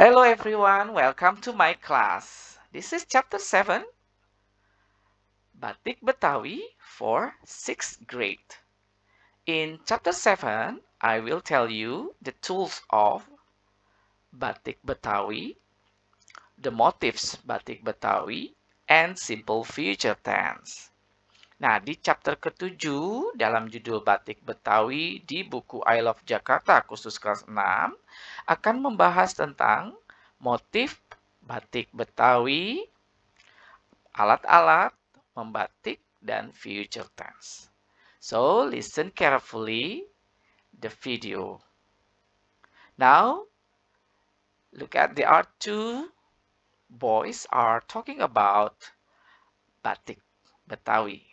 Hello everyone, welcome to my class. This is chapter 7, Batik Betawi for 6th grade. In chapter 7, I will tell you the tools of Batik Betawi, the motifs Batik Betawi, and simple future tense. Nah, di chapter ke-7 dalam judul Batik Betawi di buku I Love Jakarta khusus kelas 6 akan membahas tentang motif batik Betawi, alat-alat, membatik, dan future tense. So, listen carefully the video. Now, look at the art. two boys are talking about batik Betawi.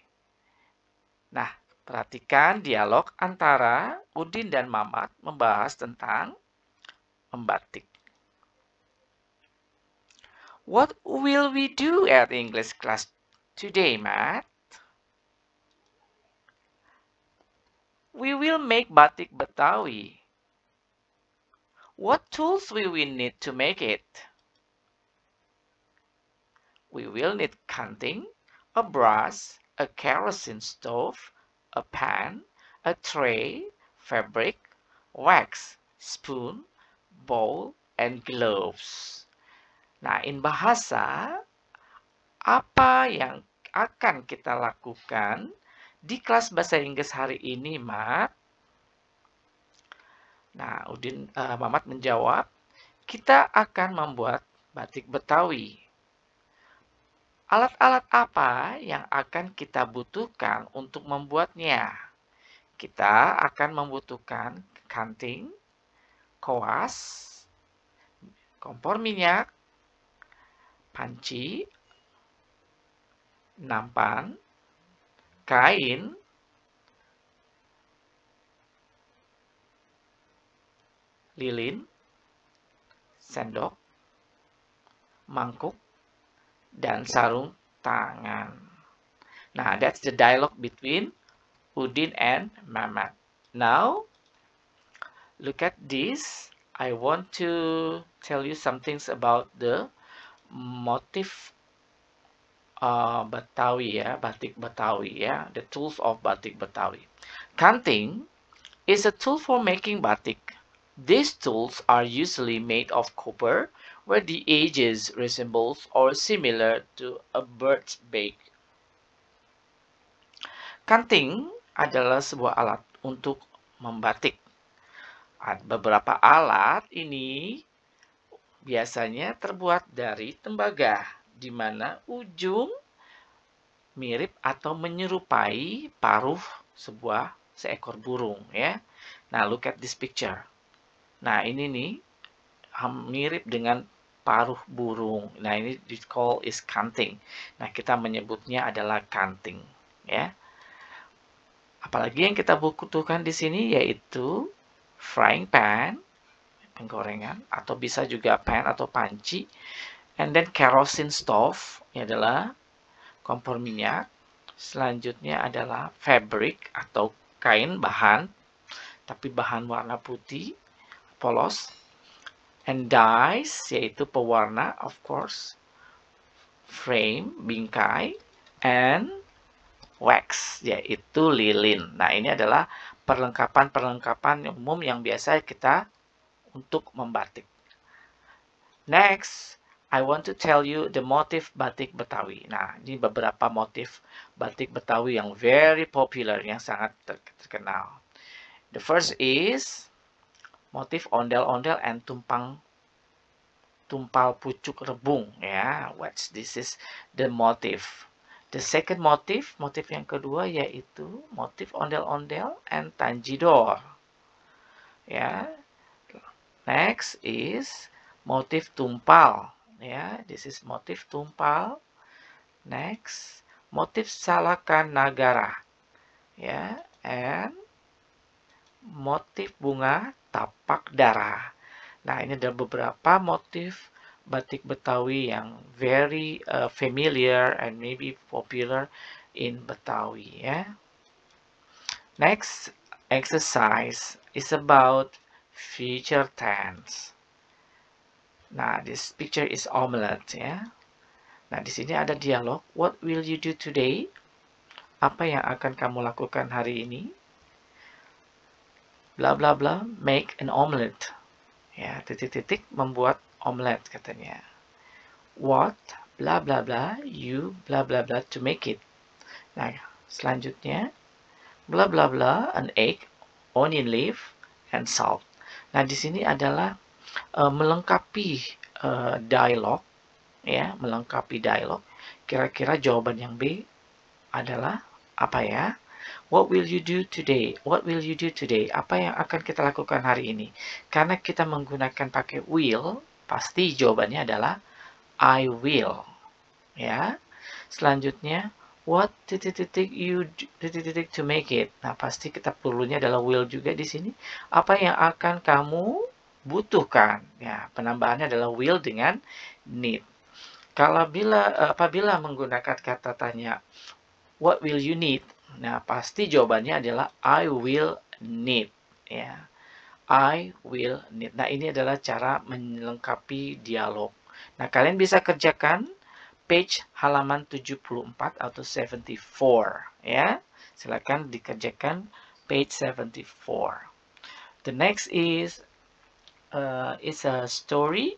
Nah, perhatikan dialog antara Udin dan Mamat membahas tentang membatik. What will we do at English class today, Matt? We will make batik Betawi. What tools will we need to make it? We will need cutting, a brush, a kerosene stove, a pan, a tray, fabric, wax, spoon, bowl, and gloves. Nah, in bahasa, apa yang akan kita lakukan di kelas bahasa Inggris hari ini, Mat? Nah, Udin uh, Mamat menjawab, kita akan membuat batik Betawi. Alat-alat apa yang akan kita butuhkan untuk membuatnya? Kita akan membutuhkan kanting, koas, kompor minyak, panci, nampan, kain, lilin, sendok, mangkuk, dan sarung tangan. Now, that's the dialogue between Udin and Mamat. Now, look at this. I want to tell you some things about the motif uh, Batawi, ya, batik Batawi, ya, the tools of batik Batawi. Kanting is a tool for making batik. These tools are usually made of copper where the edges resembles or similar to a bird's beak. Kanting adalah sebuah alat untuk membatik. Beberapa alat ini biasanya terbuat dari tembaga, di mana ujung mirip atau menyerupai paruh sebuah seekor burung ya. Nah, look at this picture. Nah, ini nih mirip dengan paruh burung. Nah, ini di call is kanting. Nah, kita menyebutnya adalah kanting, ya. Apalagi yang kita butuhkan di sini yaitu frying pan, penggorengan, atau bisa juga pan atau panci. And then kerosene stove, ini adalah kompor minyak. Selanjutnya adalah fabric atau kain bahan, tapi bahan warna putih, polos and dies yaitu pewarna of course frame bingkai and wax yaitu lilin nah ini adalah perlengkapan-perlengkapan umum yang biasa kita untuk membatik next I want to tell you the motif batik Betawi. Nah, ini beberapa motif batik Betawi yang very popular, yang sangat terkenal. The first is motif ondel-ondel and tumpang tumpal pucuk rebung ya watch this is the motif the second motif motif yang kedua yaitu motif ondel-ondel and tanjidor ya next is motif tumpal ya this is motif tumpal next motif salakan nagara ya and motif bunga tapak darah. Nah, ini ada beberapa motif batik Betawi yang very uh, familiar and maybe popular in Betawi. ya. Next exercise is about future tense. Nah, this picture is omelette ya. Nah, di sini ada dialog. What will you do today? Apa yang akan kamu lakukan hari ini? bla bla bla make an omelet ya titik-titik membuat omelet katanya what bla bla bla you bla bla bla to make it nah selanjutnya bla bla bla an egg onion leaf and salt nah di sini adalah uh, melengkapi uh, dialog ya melengkapi dialog kira-kira jawaban yang B adalah apa ya What will you do today? What will you do today? Apa yang akan kita lakukan hari ini? Karena kita menggunakan pakai will, pasti jawabannya adalah I will. Ya. Selanjutnya, what titik-titik you titik-titik to make it. Nah, pasti kita perlunya adalah will juga di sini. Apa yang akan kamu butuhkan? Ya, penambahannya adalah will dengan need. Kalau bila apabila menggunakan kata tanya what will you need Nah, pasti jawabannya adalah I will need. Ya. I will need. Nah, ini adalah cara melengkapi dialog. Nah, kalian bisa kerjakan page halaman 74 atau 74. Ya. Silakan dikerjakan page 74. The next is uh, is a story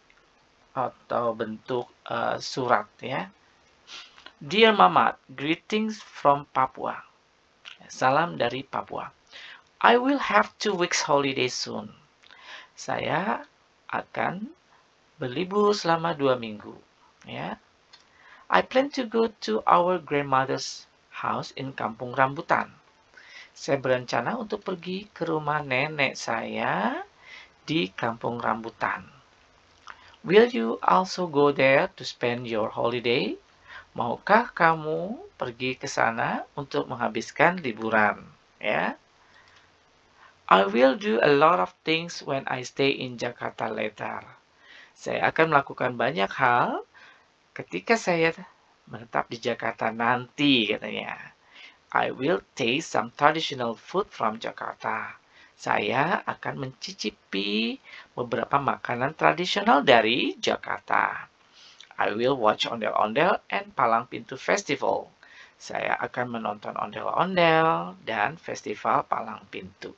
atau bentuk uh, surat ya. Dear Mamat, greetings from Papua. Salam dari Papua. I will have two weeks holiday soon. Saya akan berlibur selama dua minggu. Ya. I plan to go to our grandmother's house in Kampung Rambutan. Saya berencana untuk pergi ke rumah nenek saya di Kampung Rambutan. Will you also go there to spend your holiday? maukah kamu pergi ke sana untuk menghabiskan liburan? Ya. I will do a lot of things when I stay in Jakarta later. Saya akan melakukan banyak hal ketika saya menetap di Jakarta nanti katanya. I will taste some traditional food from Jakarta. Saya akan mencicipi beberapa makanan tradisional dari Jakarta. I will watch ondel-ondel and Palang Pintu Festival. Saya akan menonton ondel-ondel dan festival Palang Pintu.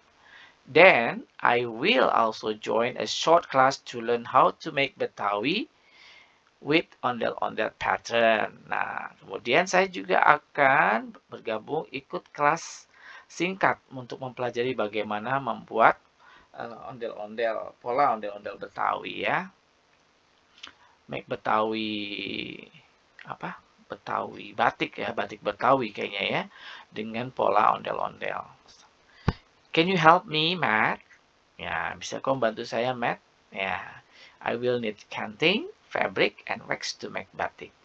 Then, I will also join a short class to learn how to make Betawi with ondel-ondel pattern. Nah, kemudian saya juga akan bergabung ikut kelas singkat untuk mempelajari bagaimana membuat eh, ondel-ondel, uh, pola ondel-ondel Betawi ya make Betawi apa? Betawi batik ya, batik Betawi kayaknya ya, dengan pola ondel-ondel. Can you help me, Matt? Ya, bisa kau bantu saya, Matt? Ya, I will need canting, fabric, and wax to make batik.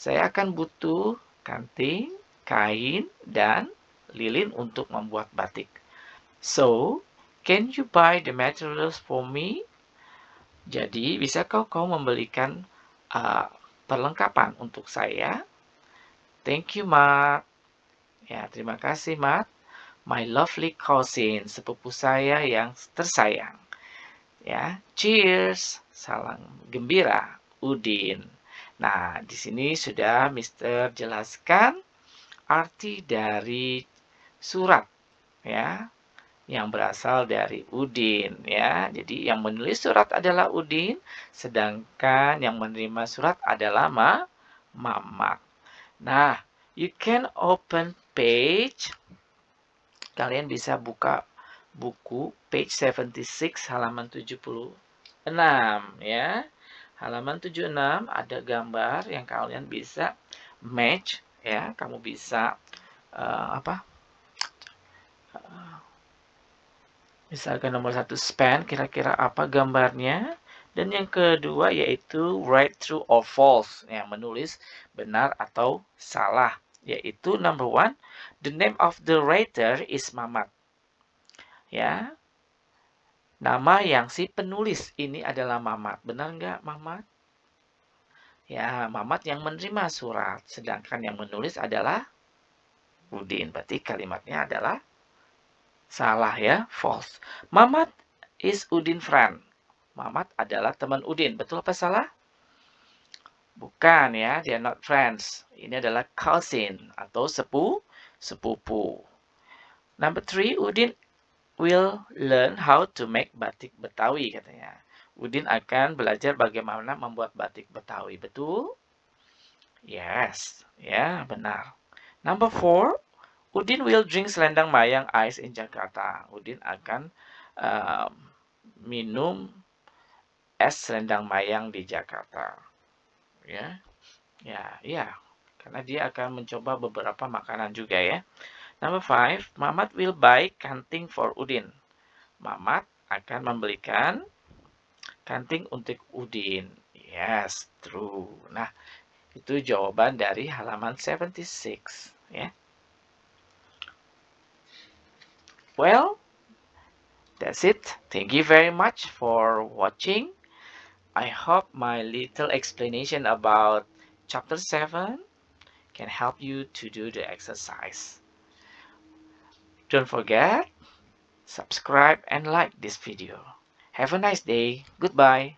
Saya akan butuh kanting, kain, dan lilin untuk membuat batik. So, can you buy the materials for me? Jadi, bisa kau kau membelikan uh, perlengkapan untuk saya? Thank you, Mark. Ya, terima kasih, Mark. My lovely cousin, sepupu saya yang tersayang. Ya, cheers. Salam gembira, Udin. Nah, di sini sudah Mister jelaskan arti dari surat ya yang berasal dari Udin ya. Jadi yang menulis surat adalah Udin, sedangkan yang menerima surat adalah Ma, Mamak. Nah, you can open page. Kalian bisa buka buku page 76 halaman 76 ya. Halaman 76 ada gambar yang kalian bisa match ya, kamu bisa uh, apa? Misalkan nomor satu span, kira-kira apa gambarnya? Dan yang kedua yaitu right, true, or false. yang menulis benar atau salah. Yaitu number one, the name of the writer is Mamat. Ya, nama yang si penulis ini adalah Mamat. Benar nggak Mamat? Ya, Mamat yang menerima surat. Sedangkan yang menulis adalah Udin. Berarti kalimatnya adalah Salah ya, false. Mamat is Udin friend. Mamat adalah teman Udin. Betul apa salah? Bukan ya, they are not friends. Ini adalah cousin atau sepu, sepupu. Number three, Udin will learn how to make batik Betawi katanya. Udin akan belajar bagaimana membuat batik Betawi. Betul? Yes, ya yeah, benar. Number four, Udin will drink selendang mayang ice in Jakarta. Udin akan uh, minum es selendang mayang di Jakarta. Ya, ya, ya. Karena dia akan mencoba beberapa makanan juga ya. Number five, Mamat will buy kanting for Udin. Mamat akan membelikan kanting untuk Udin. Yes, true. Nah, itu jawaban dari halaman 76 ya. well that's it thank you very much for watching i hope my little explanation about chapter 7 can help you to do the exercise don't forget subscribe and like this video have a nice day goodbye